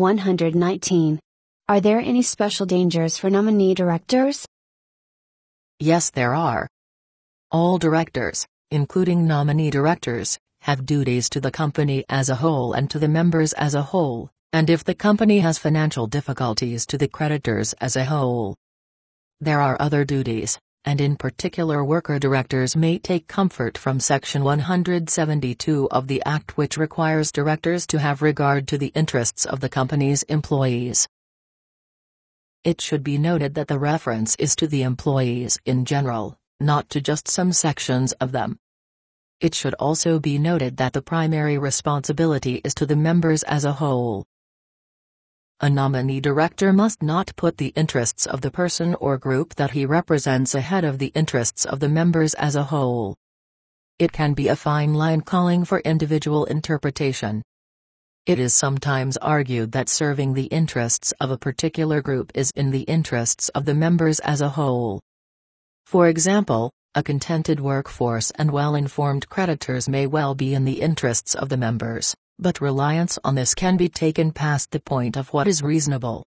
119. Are there any special dangers for nominee directors? Yes, there are. All directors, including nominee directors, have duties to the company as a whole and to the members as a whole, and if the company has financial difficulties to the creditors as a whole. There are other duties, and in particular worker directors may take comfort from Section 172 of the Act which requires directors to have regard to the interests of the company's employees. It should be noted that the reference is to the employees in general, not to just some sections of them. It should also be noted that the primary responsibility is to the members as a whole, a nominee director must not put the interests of the person or group that he represents ahead of the interests of the members as a whole. It can be a fine line calling for individual interpretation. It is sometimes argued that serving the interests of a particular group is in the interests of the members as a whole. For example, a contented workforce and well-informed creditors may well be in the interests of the members but reliance on this can be taken past the point of what is reasonable.